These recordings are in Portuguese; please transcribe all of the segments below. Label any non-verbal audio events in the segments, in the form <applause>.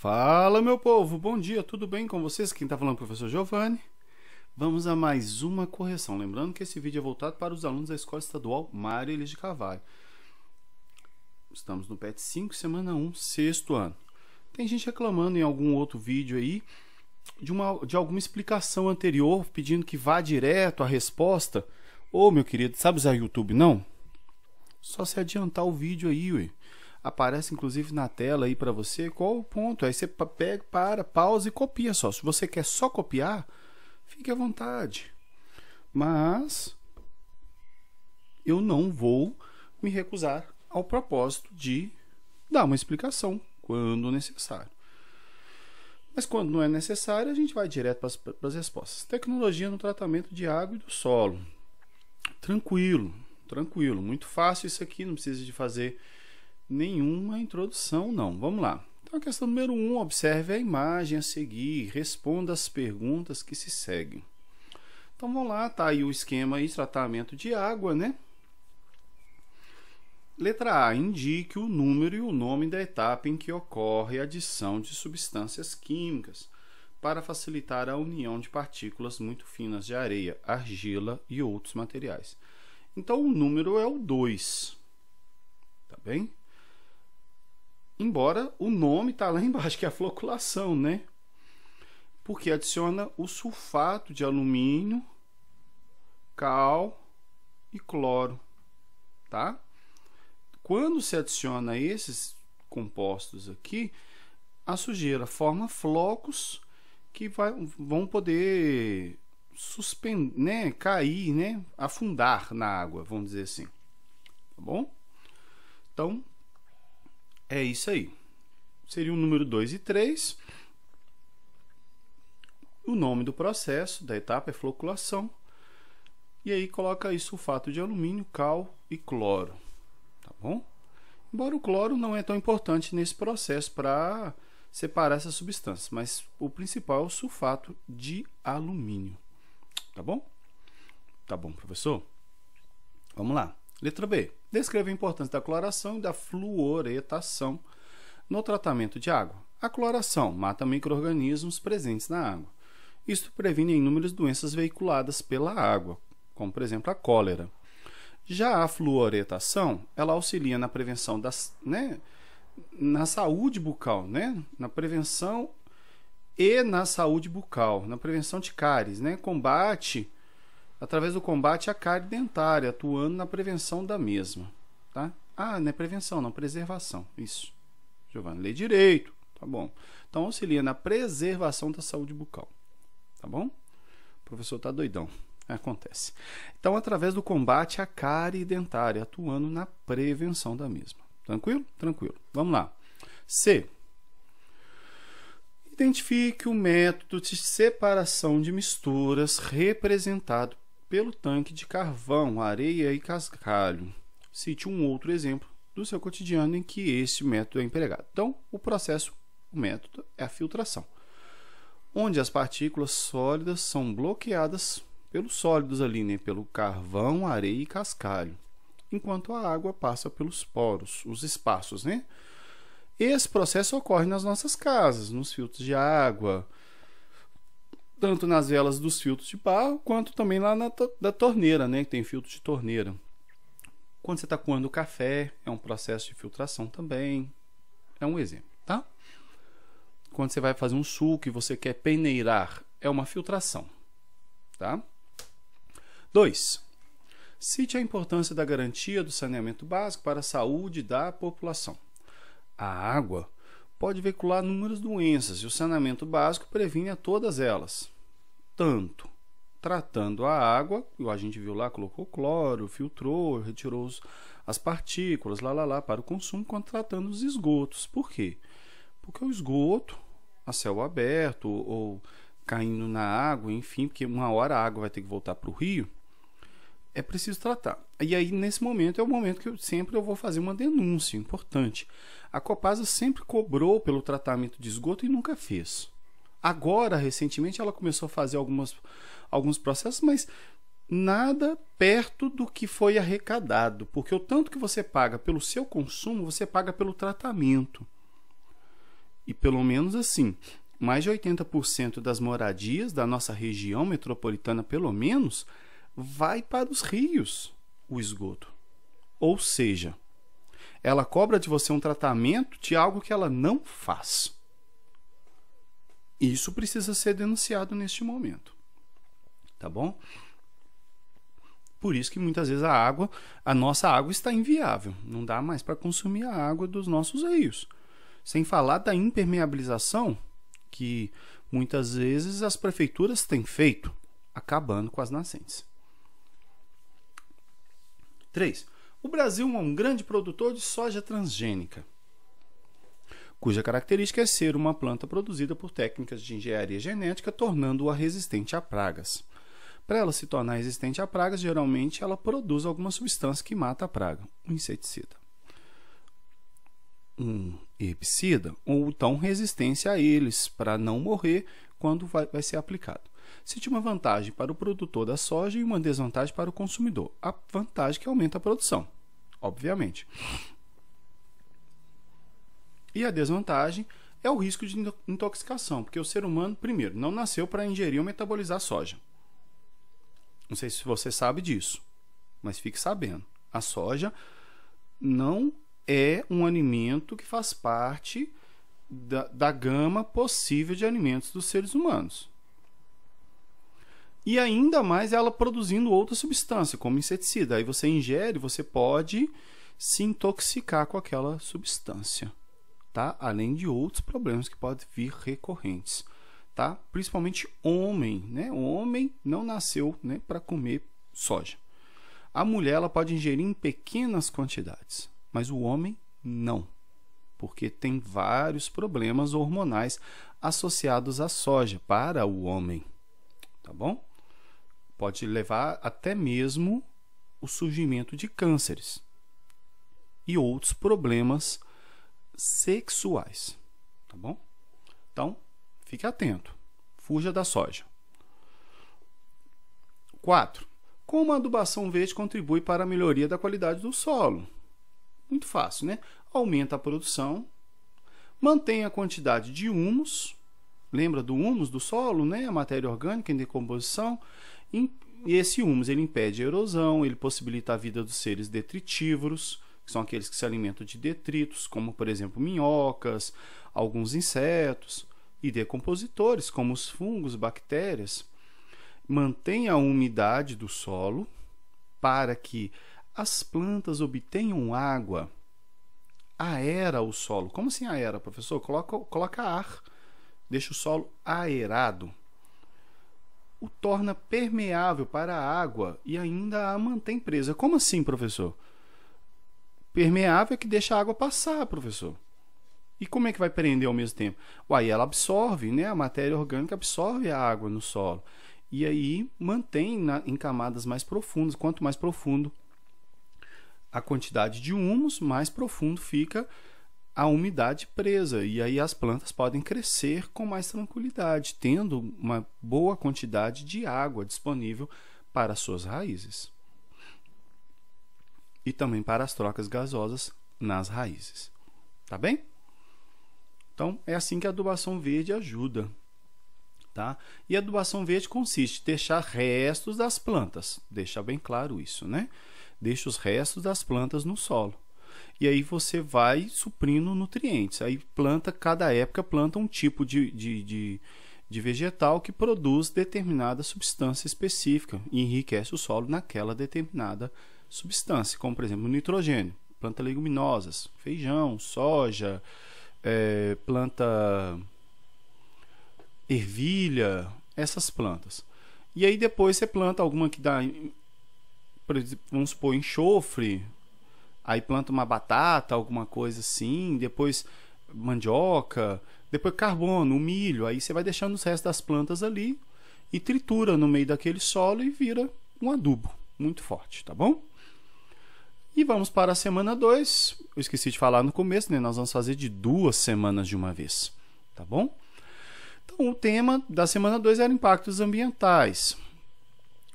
Fala, meu povo, bom dia, tudo bem com vocês? Quem está falando é o professor Giovanni. Vamos a mais uma correção. Lembrando que esse vídeo é voltado para os alunos da Escola Estadual Mário Elis de Carvalho. Estamos no PET 5, semana 1, sexto ano. Tem gente reclamando em algum outro vídeo aí de, uma, de alguma explicação anterior, pedindo que vá direto à resposta. Ô, meu querido, sabe usar YouTube, não? Só se adiantar o vídeo aí, ué aparece inclusive na tela aí para você qual o ponto. Aí você pega, para, pausa e copia só. Se você quer só copiar, fique à vontade. Mas eu não vou me recusar ao propósito de dar uma explicação quando necessário. Mas quando não é necessário, a gente vai direto para as respostas. Tecnologia no tratamento de água e do solo. Tranquilo, tranquilo, muito fácil isso aqui, não precisa de fazer nenhuma introdução, não. Vamos lá. Então, a questão número 1, um, observe a imagem a seguir, responda as perguntas que se seguem. Então, vamos lá, tá aí o esquema e tratamento de água, né? Letra A, indique o número e o nome da etapa em que ocorre a adição de substâncias químicas para facilitar a união de partículas muito finas de areia, argila e outros materiais. Então, o número é o 2. Tá bem? Embora o nome está lá <laughs> embaixo, que é a floculação, né? Porque adiciona o sulfato de alumínio, cal e cloro, tá? Quando se adiciona esses compostos aqui, a sujeira forma flocos que vai, vão poder suspender, né, cair, né, afundar na água, vamos dizer assim. Tá bom? Então, é isso aí. Seria o número 2 e 3. O nome do processo, da etapa é floculação. E aí coloca aí sulfato de alumínio, cal e cloro. Tá bom? Embora o cloro não é tão importante nesse processo para separar essas substâncias, mas o principal é o sulfato de alumínio. Tá bom? Tá bom, professor? Vamos lá. Letra B. Descreve a importância da cloração e da fluoretação no tratamento de água. A cloração mata micro-organismos presentes na água. Isto previne inúmeras doenças veiculadas pela água, como por exemplo a cólera. Já a fluoretação, ela auxilia na prevenção das, né, na saúde bucal, né, na prevenção e na saúde bucal, na prevenção de cáries, né, combate através do combate à cárie dentária, atuando na prevenção da mesma. Tá? Ah, não é prevenção, não, preservação. Isso. Giovanni, lê direito. Tá bom. Então auxilia na preservação da saúde bucal. Tá bom? O professor tá doidão. Acontece. Então, através do combate à cárie dentária, atuando na prevenção da mesma. Tranquilo? Tranquilo. Vamos lá. C. Identifique o método de separação de misturas representado pelo tanque de carvão, areia e cascalho. Cite um outro exemplo do seu cotidiano em que esse método é empregado. Então, o processo, o método é a filtração, onde as partículas sólidas são bloqueadas pelos sólidos ali, né? pelo carvão, areia e cascalho, enquanto a água passa pelos poros, os espaços, né? Esse processo ocorre nas nossas casas, nos filtros de água, tanto nas velas dos filtros de barro quanto também lá na da torneira, né? Que tem filtro de torneira. Quando você está coando o café, é um processo de filtração também. É um exemplo, tá? Quando você vai fazer um suco e você quer peneirar, é uma filtração, tá? 2. Cite a importância da garantia do saneamento básico para a saúde da população. A água pode veicular inúmeras doenças e o saneamento básico previne a todas elas. Tanto tratando a água, a gente viu lá, colocou cloro, filtrou, retirou os, as partículas, lá, lá, lá, para o consumo, quanto tratando os esgotos. Por quê? Porque o esgoto, a céu aberto ou caindo na água, enfim, porque uma hora a água vai ter que voltar para o rio, é preciso tratar. E aí, nesse momento, é o momento que eu sempre eu vou fazer uma denúncia importante. A Copasa sempre cobrou pelo tratamento de esgoto e nunca fez. Agora, recentemente, ela começou a fazer algumas, alguns processos, mas nada perto do que foi arrecadado, porque o tanto que você paga pelo seu consumo, você paga pelo tratamento. E pelo menos assim, mais de 80% das moradias da nossa região metropolitana, pelo menos, vai para os rios o esgoto. Ou seja, ela cobra de você um tratamento de algo que ela não faz. Isso precisa ser denunciado neste momento. Tá bom? Por isso que muitas vezes a água, a nossa água está inviável, não dá mais para consumir a água dos nossos rios. Sem falar da impermeabilização que muitas vezes as prefeituras têm feito, acabando com as nascentes. 3. O Brasil é um grande produtor de soja transgênica, cuja característica é ser uma planta produzida por técnicas de engenharia genética, tornando-a resistente a pragas. Para ela se tornar resistente a pragas, geralmente ela produz alguma substância que mata a praga, um inseticida, um herbicida, ou então resistência a eles, para não morrer quando vai, vai ser aplicado se tinha uma vantagem para o produtor da soja e uma desvantagem para o consumidor. A vantagem é que aumenta a produção, obviamente. E a desvantagem é o risco de intoxicação, porque o ser humano, primeiro, não nasceu para ingerir ou metabolizar soja. Não sei se você sabe disso, mas fique sabendo. A soja não é um alimento que faz parte da, da gama possível de alimentos dos seres humanos e ainda mais ela produzindo outra substância, como inseticida. Aí você ingere, você pode se intoxicar com aquela substância, tá? Além de outros problemas que podem vir recorrentes, tá? Principalmente homem, né? O homem não nasceu, né, para comer soja. A mulher ela pode ingerir em pequenas quantidades, mas o homem não, porque tem vários problemas hormonais associados à soja para o homem, tá bom? Pode levar até mesmo o surgimento de cânceres e outros problemas sexuais, tá bom? Então, fique atento. Fuja da soja. 4. Como a adubação verde contribui para a melhoria da qualidade do solo? Muito fácil, né? Aumenta a produção, mantém a quantidade de humus, lembra do humus do solo, né? A matéria orgânica em decomposição, e esse humus ele impede a erosão, ele possibilita a vida dos seres detritívoros, que são aqueles que se alimentam de detritos, como por exemplo minhocas, alguns insetos, e decompositores, como os fungos, bactérias. Mantém a umidade do solo para que as plantas obtenham água. Aera o solo. Como assim aera, professor? Coloca, coloca ar. Deixa o solo aerado o torna permeável para a água e ainda a mantém presa. Como assim, professor? Permeável é que deixa a água passar, professor. E como é que vai prender ao mesmo tempo? Uai, ela absorve, né? A matéria orgânica absorve a água no solo. E aí mantém na, em camadas mais profundas. Quanto mais profundo a quantidade de humus, mais profundo fica a umidade presa e aí as plantas podem crescer com mais tranquilidade, tendo uma boa quantidade de água disponível para suas raízes e também para as trocas gasosas nas raízes. Tá bem? Então é assim que a adubação verde ajuda. Tá? E a adubação verde consiste em deixar restos das plantas. Deixar bem claro isso, né? Deixa os restos das plantas no solo. E aí você vai suprindo nutrientes. Aí planta, cada época planta um tipo de, de, de, de vegetal que produz determinada substância específica e enriquece o solo naquela determinada substância, como por exemplo nitrogênio. Planta leguminosas, feijão, soja, é, planta ervilha, essas plantas. E aí depois você planta alguma que dá, vamos supor, enxofre, Aí planta uma batata, alguma coisa assim, depois mandioca, depois carbono, um milho. Aí você vai deixando os restos das plantas ali e tritura no meio daquele solo e vira um adubo muito forte, tá bom? E vamos para a semana 2. Eu esqueci de falar no começo, né? Nós vamos fazer de duas semanas de uma vez, tá bom? Então, o tema da semana 2 era impactos ambientais.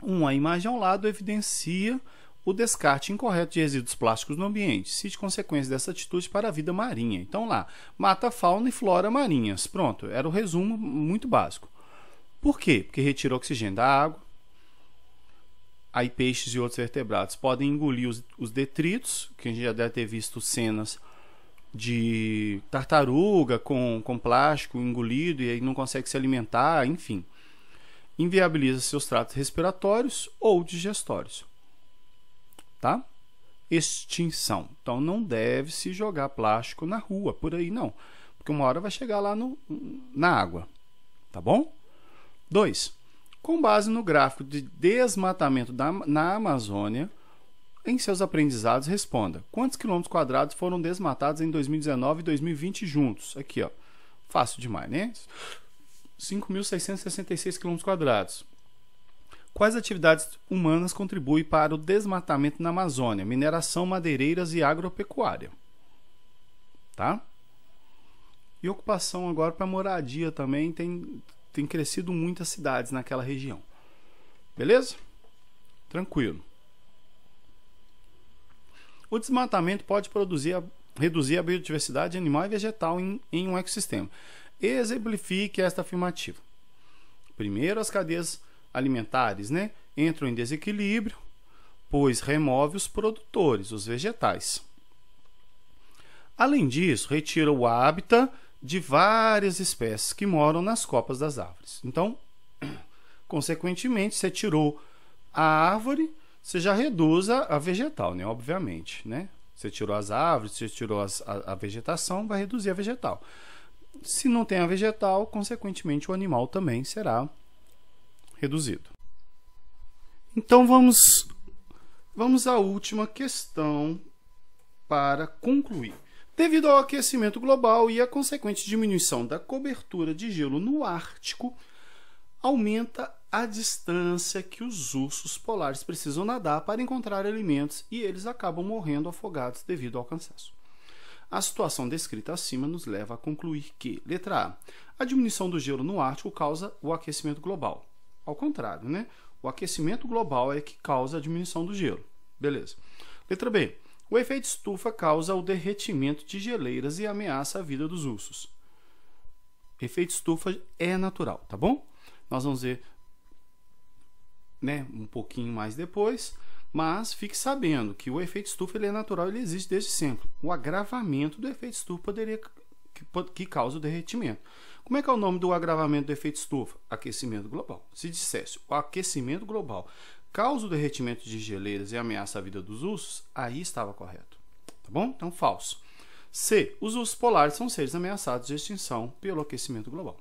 Uma imagem ao lado evidencia o descarte incorreto de resíduos plásticos no ambiente. Cite consequências dessa atitude para a vida marinha. Então lá, mata fauna e flora marinhas. Pronto, era o resumo muito básico. Por quê? Porque retira oxigênio da água. Aí peixes e outros vertebrados podem engolir os, os detritos, que a gente já deve ter visto cenas de tartaruga com, com plástico engolido e aí não consegue se alimentar, enfim. Inviabiliza seus tratos respiratórios ou digestórios tá? Extinção. Então não deve se jogar plástico na rua, por aí não, porque uma hora vai chegar lá no, na água, tá bom? 2. Com base no gráfico de desmatamento da, na Amazônia, em seus aprendizados, responda: quantos quilômetros quadrados foram desmatados em 2019 e 2020 juntos? Aqui, ó. Fácil demais, né? 5.666 quilômetros quadrados. Quais atividades humanas contribuem para o desmatamento na Amazônia? Mineração, madeireiras e agropecuária. Tá? E ocupação agora para moradia também tem, tem crescido muitas cidades naquela região. Beleza? Tranquilo. O desmatamento pode produzir a, reduzir a biodiversidade animal e vegetal em, em um ecossistema. Exemplifique esta afirmativa. Primeiro, as cadeias alimentares né, entram em desequilíbrio, pois remove os produtores, os vegetais. Além disso, retira o hábitat de várias espécies que moram nas copas das árvores. Então, <clears throat> consequentemente, você tirou a árvore, você já reduz a vegetal, né? Obviamente, né? Você tirou as árvores, você tirou as, a, a, vegetação, vai reduzir a vegetal. Se não tem a vegetal, consequentemente o animal também será reduzido. Então vamos vamos à última questão para concluir. Devido ao aquecimento global e à consequente diminuição da cobertura de gelo no Ártico, aumenta a distância que os ursos polares precisam nadar para encontrar alimentos e eles acabam morrendo afogados devido ao cansaço. A situação descrita acima nos leva a concluir que, letra A, a diminuição do gelo no Ártico causa o aquecimento global. Ao contrário, né? O aquecimento global é que causa a diminuição do gelo. Beleza. Letra B. O efeito estufa causa o derretimento de geleiras e ameaça a vida dos ursos. Efeito estufa é natural, tá bom? Nós vamos ver né, um pouquinho mais depois, mas fique sabendo que o efeito estufa ele é natural, ele existe desde sempre. O agravamento do efeito estufa poderia, que, que causa o derretimento. Como é que é o nome do agravamento do efeito estufa? Aquecimento global. Se dissesse o aquecimento global causa o derretimento de geleiras e ameaça a vida dos ursos, aí estava correto. Tá bom? Então, falso. C. Os ursos polares são seres ameaçados de extinção pelo aquecimento global.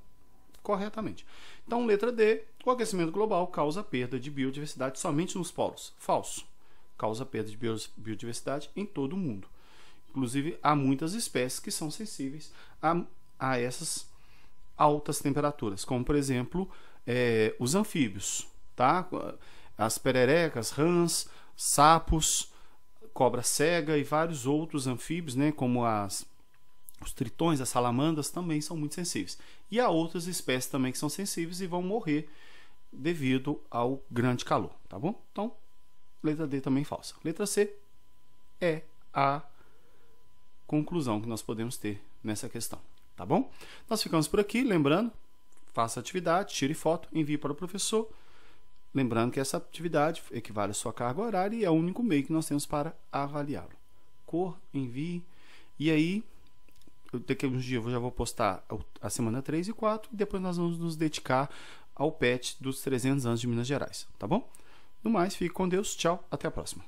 Corretamente. Então, letra D. O aquecimento global causa perda de biodiversidade somente nos polos. Falso. Causa perda de biodiversidade em todo o mundo. Inclusive, há muitas espécies que são sensíveis a, a essas altas temperaturas, como por exemplo é, os anfíbios, tá? As pererecas, rãs, sapos, cobra cega e vários outros anfíbios, né? Como as os tritões, as salamandras também são muito sensíveis. E há outras espécies também que são sensíveis e vão morrer devido ao grande calor, tá bom? Então, letra D também falsa. Letra C é a conclusão que nós podemos ter nessa questão. Tá bom? Nós ficamos por aqui, lembrando, faça a atividade, tire foto, envie para o professor. Lembrando que essa atividade equivale à sua carga horária e é o único meio que nós temos para avaliá-lo. Cor, envie. E aí, daqui a uns dias eu já vou postar a semana 3 e 4 e depois nós vamos nos dedicar ao PET dos 300 anos de Minas Gerais, tá bom? No mais, fique com Deus, tchau, até a próxima.